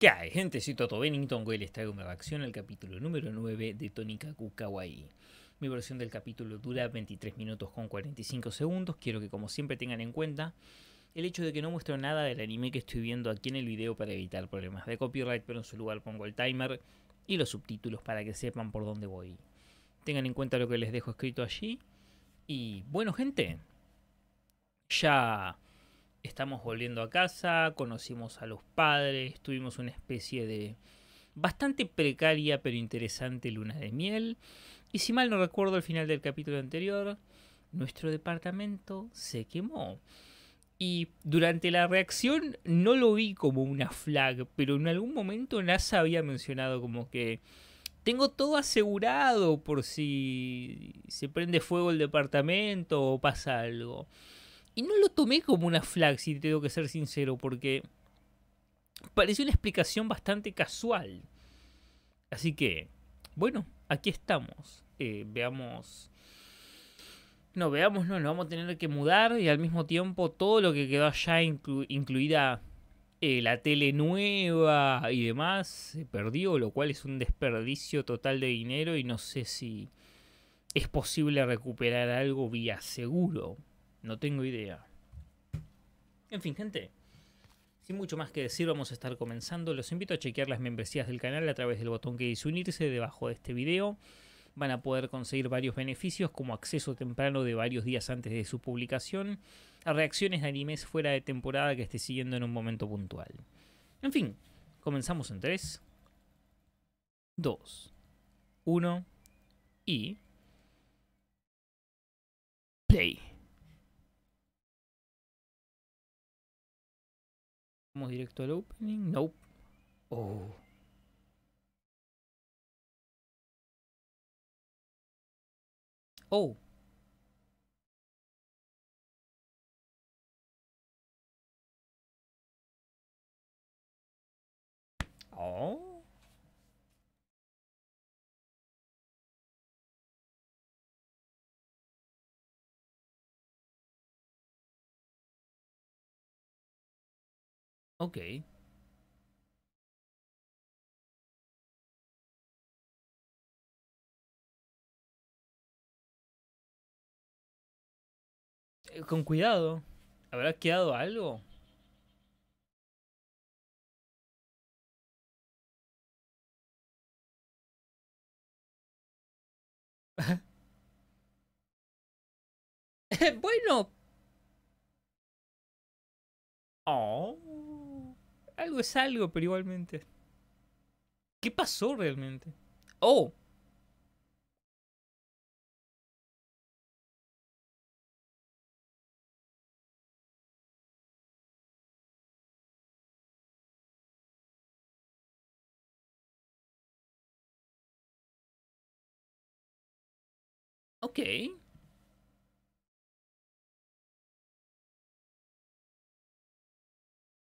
¿Qué hay, gente? Soy Toto Bennington, hoy les traigo una reacción al capítulo número 9 de Tónica Kawaii. Mi versión del capítulo dura 23 minutos con 45 segundos, quiero que como siempre tengan en cuenta el hecho de que no muestro nada del anime que estoy viendo aquí en el video para evitar problemas de copyright, pero en su lugar pongo el timer y los subtítulos para que sepan por dónde voy. Tengan en cuenta lo que les dejo escrito allí. Y bueno, gente, ya estamos volviendo a casa, conocimos a los padres, tuvimos una especie de bastante precaria pero interesante luna de miel. Y si mal no recuerdo al final del capítulo anterior, nuestro departamento se quemó. Y durante la reacción no lo vi como una flag, pero en algún momento NASA había mencionado como que tengo todo asegurado por si se prende fuego el departamento o pasa algo. Y no lo tomé como una flag, si tengo que ser sincero, porque pareció una explicación bastante casual. Así que, bueno, aquí estamos. Eh, veamos. No, veamos, no, nos vamos a tener que mudar y al mismo tiempo todo lo que quedó allá, incluida eh, la tele nueva y demás, se perdió, lo cual es un desperdicio total de dinero y no sé si es posible recuperar algo vía seguro. No tengo idea. En fin, gente. Sin mucho más que decir, vamos a estar comenzando. Los invito a chequear las membresías del canal a través del botón que dice unirse debajo de este video. Van a poder conseguir varios beneficios como acceso temprano de varios días antes de su publicación, a reacciones de animes fuera de temporada que esté siguiendo en un momento puntual. En fin, comenzamos en 3, 2, 1 y... Play. directo al opening. Nope. Oh. Oh. Oh. Okay. Eh, con cuidado. ¿Habrá quedado algo? bueno. Oh algo es algo, pero igualmente. ¿Qué pasó realmente? Oh. Ok.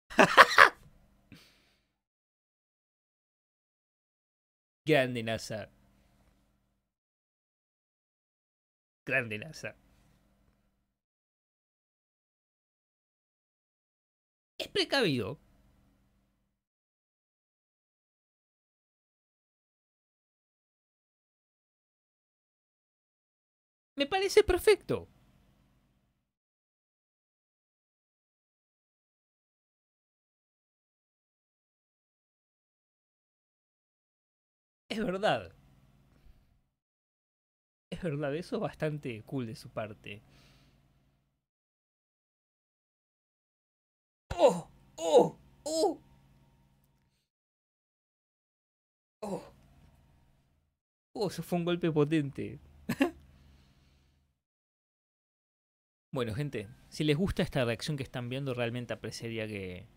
Grande Nazar. Grande Nazar. Es precavido. Me parece perfecto. Es verdad. Es verdad, eso es bastante cool de su parte. ¡Oh! ¡Oh! ¡Oh! ¡Oh! ¡Oh! Eso fue un golpe potente. bueno, gente, si les gusta esta reacción que están viendo, realmente apreciaría que,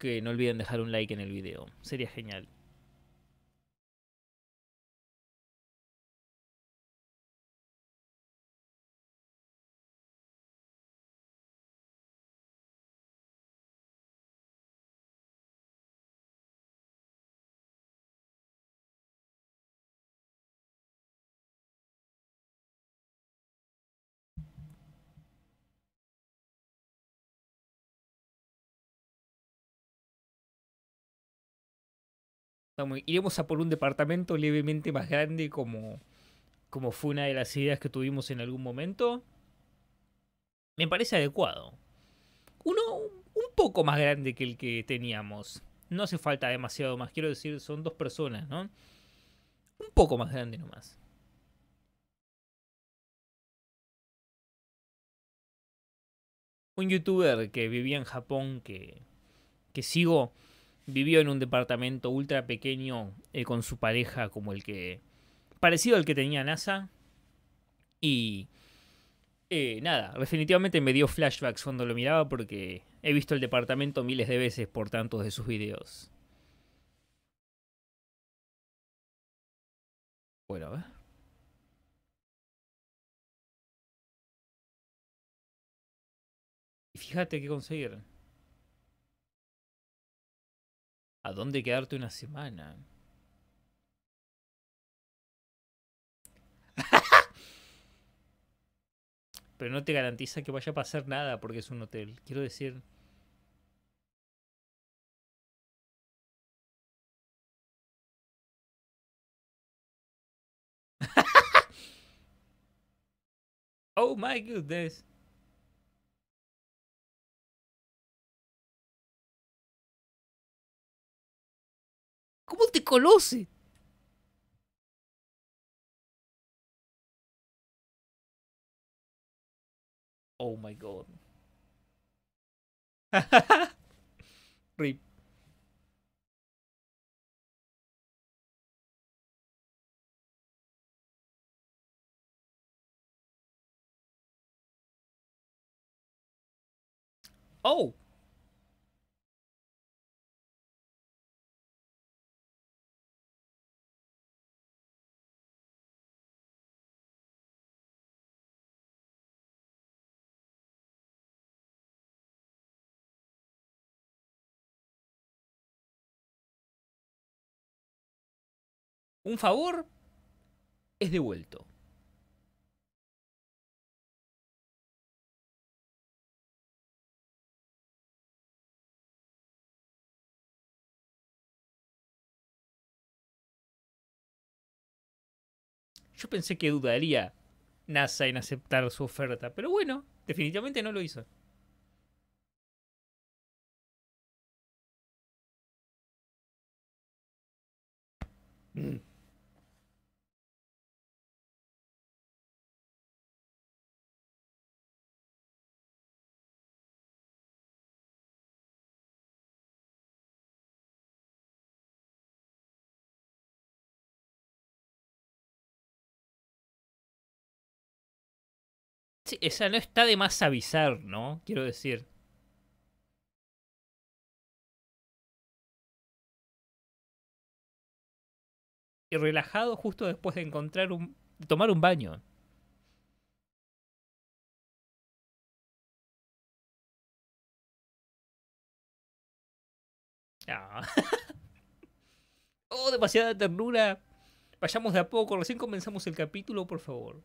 que no olviden dejar un like en el video. Sería genial. iremos a por un departamento levemente más grande como, como fue una de las ideas que tuvimos en algún momento. Me parece adecuado. Uno un poco más grande que el que teníamos. No hace falta demasiado más. Quiero decir, son dos personas, ¿no? Un poco más grande nomás. Un youtuber que vivía en Japón que, que sigo vivió en un departamento ultra pequeño eh, con su pareja como el que... parecido al que tenía NASA. Y... Eh, nada, definitivamente me dio flashbacks cuando lo miraba porque he visto el departamento miles de veces por tantos de sus videos. Bueno, a ver. fíjate qué conseguir. ¿A dónde quedarte una semana? Pero no te garantiza que vaya a pasar nada porque es un hotel. Quiero decir... oh my goodness. ¿Cómo te conoce? Oh my god. Rip. Oh. un favor es devuelto. Yo pensé que dudaría NASA en aceptar su oferta, pero bueno, definitivamente no lo hizo. Mm. esa no está de más avisar, ¿no? Quiero decir. Y relajado justo después de encontrar un. tomar un baño. Ah. oh, demasiada ternura. Vayamos de a poco, recién comenzamos el capítulo, por favor.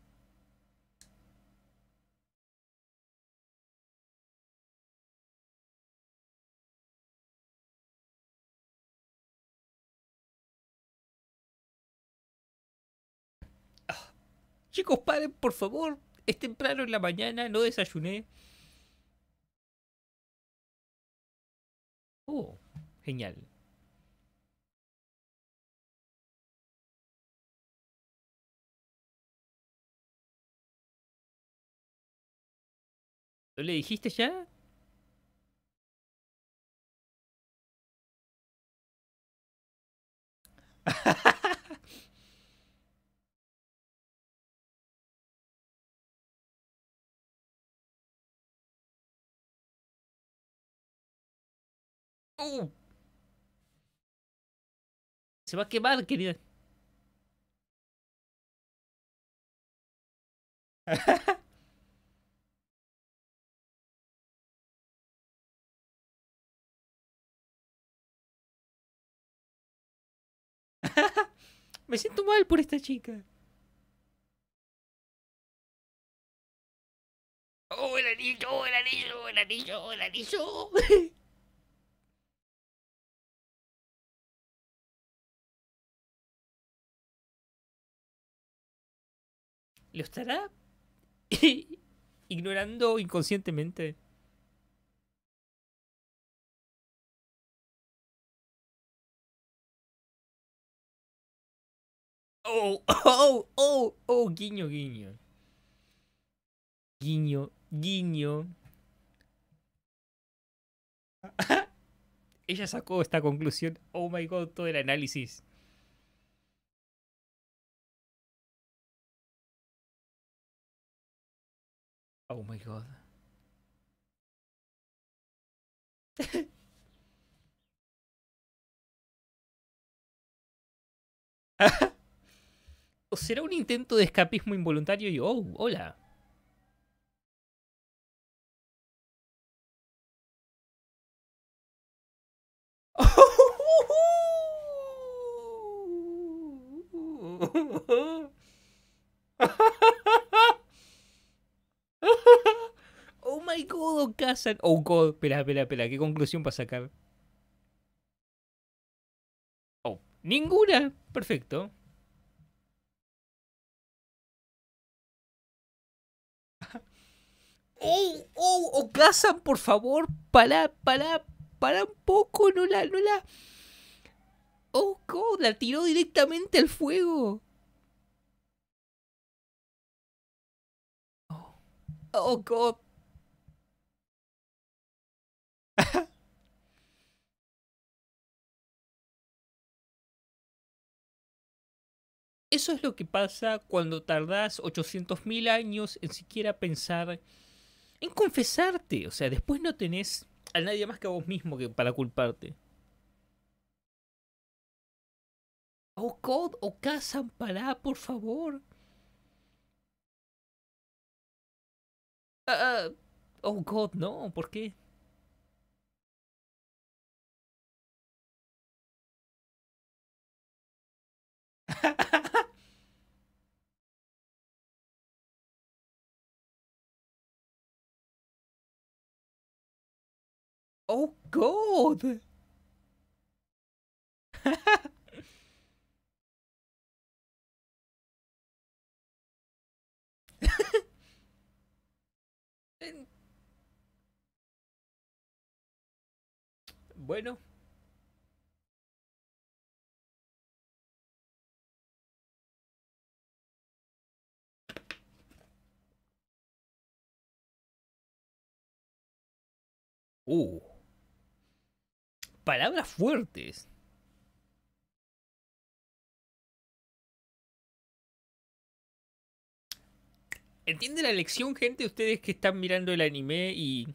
Chicos, paren, por favor. Es temprano en la mañana, no desayuné. Oh, genial. ¿No le dijiste ya? Se va a quemar, querida. Me siento mal por esta chica. Oh, el anillo, el anillo, el anillo, el anillo. ¿Lo estará ignorando inconscientemente? Oh, oh, oh, oh, guiño, guiño. Guiño, guiño. Ella sacó esta conclusión. Oh my god, todo el análisis. Oh my god. ¿O será un intento de escapismo involuntario y oh, hola? Oh god, espera, espera, espera, ¿qué conclusión para sacar? Oh, ninguna. Perfecto. Oh, oh, oh, Kazan, por favor, para, para, para un poco, no la, no la. Oh god, la tiró directamente al fuego. Oh, oh god, Eso es lo que pasa cuando tardás 800.000 años en siquiera pensar en confesarte. O sea, después no tenés a nadie más que a vos mismo que para culparte. Oh, God, oh, Kazan, por favor. oh, ah, God, ah, no, ¿por qué? Oh god! bueno. Ooh. palabras fuertes. ¿Entiende la lección, gente? Ustedes que están mirando el anime y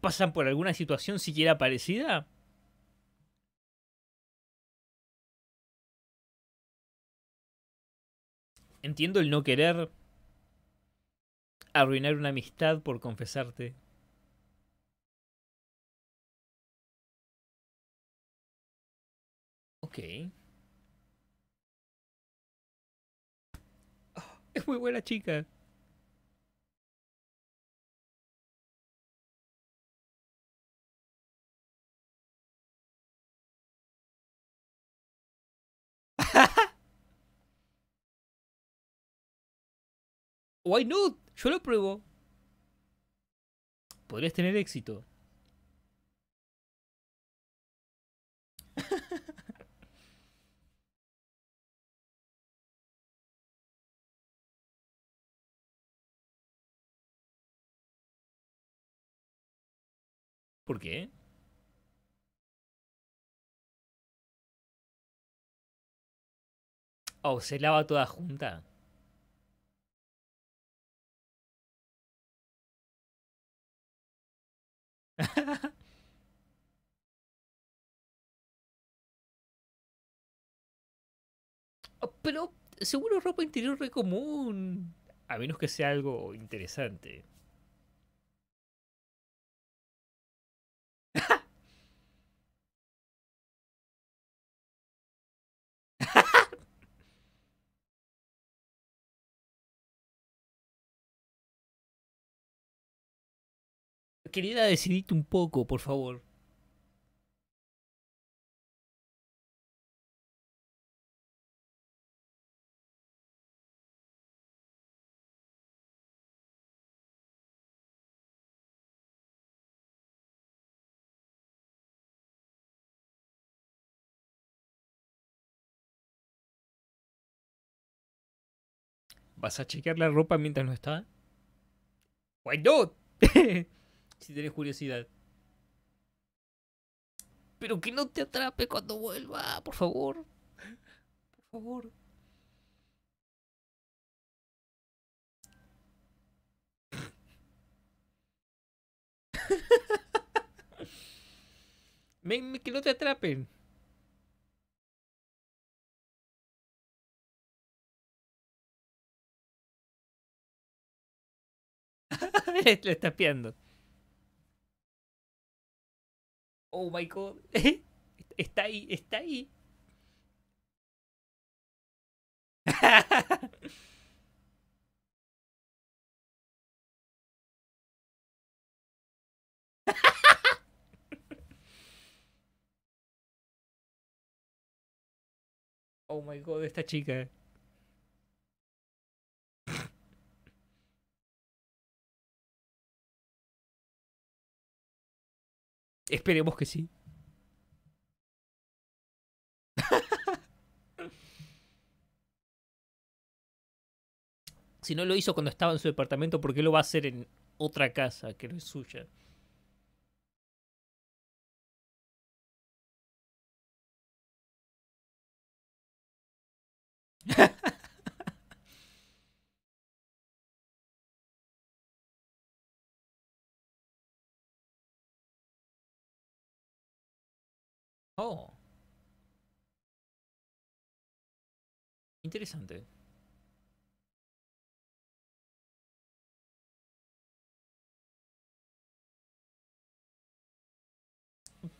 pasan por alguna situación siquiera parecida. Entiendo el no querer arruinar una amistad por confesarte. es muy buena chica. Why not? Yo lo pruebo. Podrías tener éxito. ¿Por qué? O oh, se lava toda junta. Oh, pero seguro ropa interior re común. A menos que sea algo interesante. querida, decidite un poco, por favor. ¿Vas a chequear la ropa mientras no está? Why not? si tenés curiosidad. Pero que no te atrape cuando vuelva, por favor. Por favor. que no te atrapen. Le está piando. oh my god, está ahí, está ahí. oh my god, esta chica. Esperemos que sí. si no lo hizo cuando estaba en su departamento, ¿por qué lo va a hacer en otra casa que no es suya? Oh. Interesante.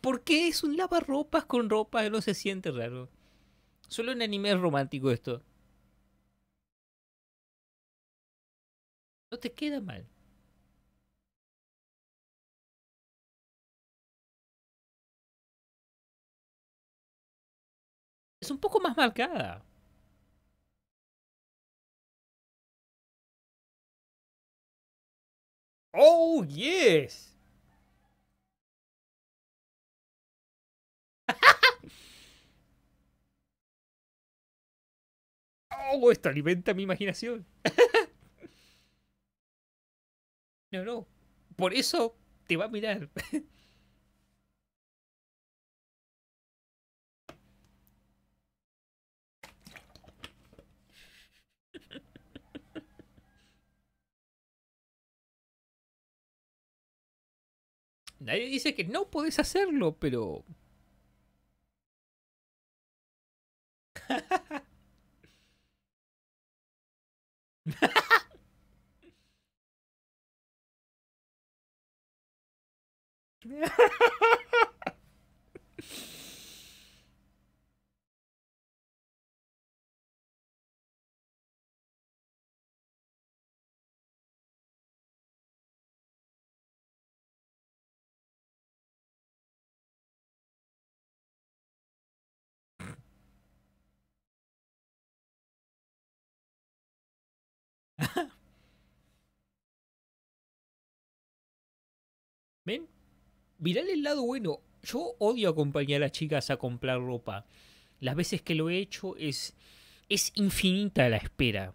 ¿Por qué es un lavarropas con ropa? No se siente raro. Solo en anime es romántico esto. No te queda mal. es un poco más marcada. Oh, yes. oh, esto alimenta mi imaginación. no, no. Por eso te va a mirar. Nadie dice que no podés hacerlo, pero... ¿Ven? Mirale el lado bueno. Yo odio acompañar a las chicas a comprar ropa. Las veces que lo he hecho es. es infinita la espera.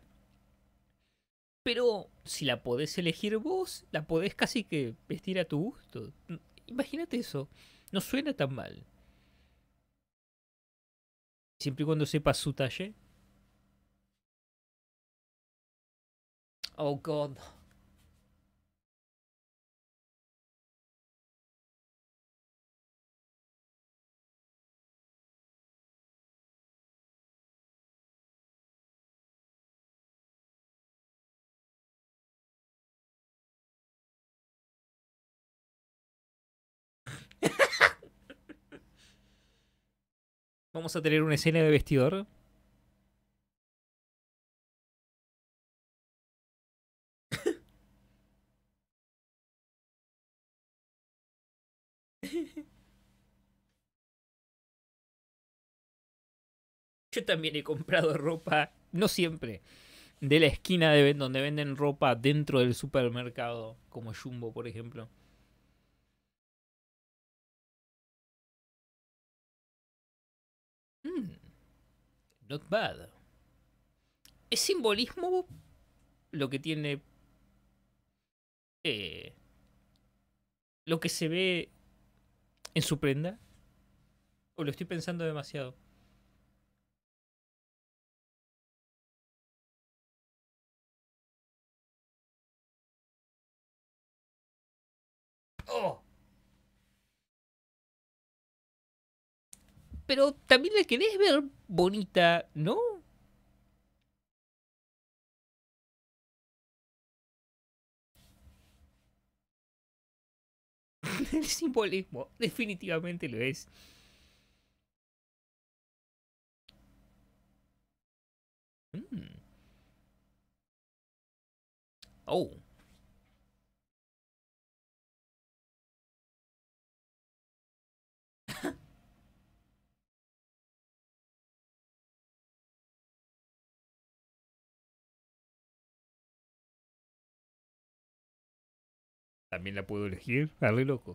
Pero si la podés elegir vos, la podés casi que vestir a tu gusto. Mm, imagínate eso. No suena tan mal. Siempre y cuando sepas su talle. Oh, God. Vamos a tener una escena de vestidor. Yo también he comprado ropa, no siempre, de la esquina de donde venden ropa dentro del supermercado, como Jumbo, por ejemplo. Bad. Es simbolismo lo que tiene... Eh, lo que se ve en su prenda. ¿O lo estoy pensando demasiado? pero también la querés ver bonita, ¿no? El simbolismo definitivamente lo es. Mm. Oh. También la puedo elegir, Dale loco.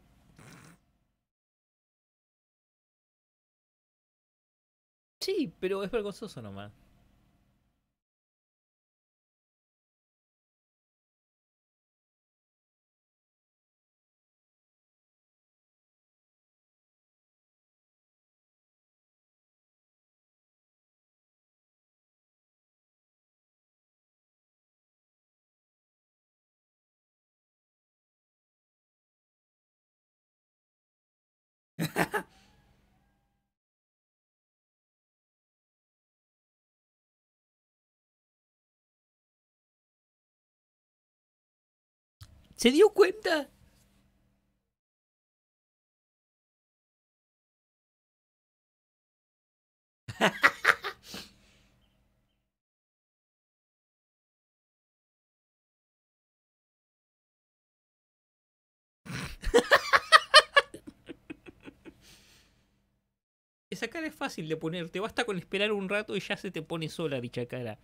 Sí, pero es vergonzoso nomás. ¿Se dio cuenta? Esa cara es fácil de poner, te basta con esperar un rato y ya se te pone sola dicha cara.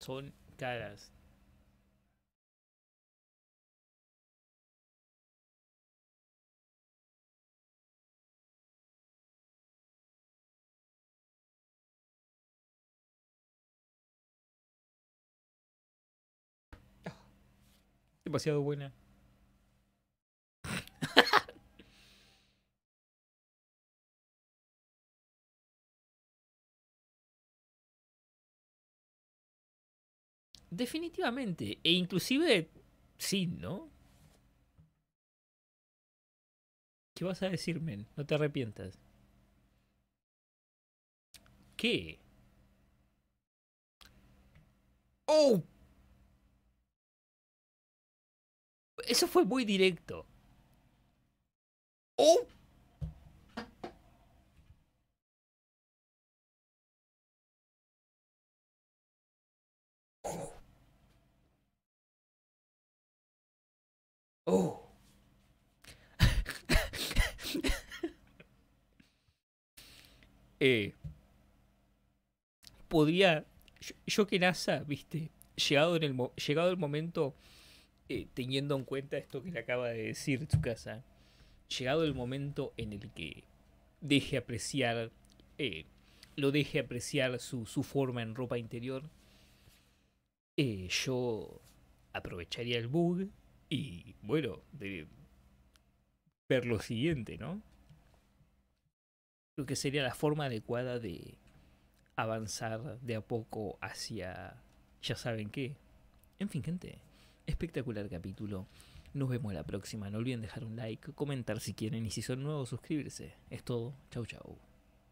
Son caras Demasiado buena. Definitivamente. E inclusive sí, ¿no? ¿Qué vas a decir, men? No te arrepientas. ¿Qué? ¡Oh! Eso fue muy directo. ¡Oh! ¡Oh! eh, podría, yo, yo, que NASA, viste, llegado, en el, llegado el momento eh, teniendo en cuenta esto que le acaba de decir casa, llegado el momento en el que deje apreciar, eh, lo deje apreciar su, su, forma en ropa interior, eh, yo aprovecharía el bug y, bueno, ver lo siguiente, ¿no? Creo que sería la forma adecuada de avanzar de a poco hacia, ya saben qué. En fin, gente. Espectacular capítulo. Nos vemos la próxima. No olviden dejar un like, comentar si quieren y si son nuevos suscribirse. Es todo. Chau chau.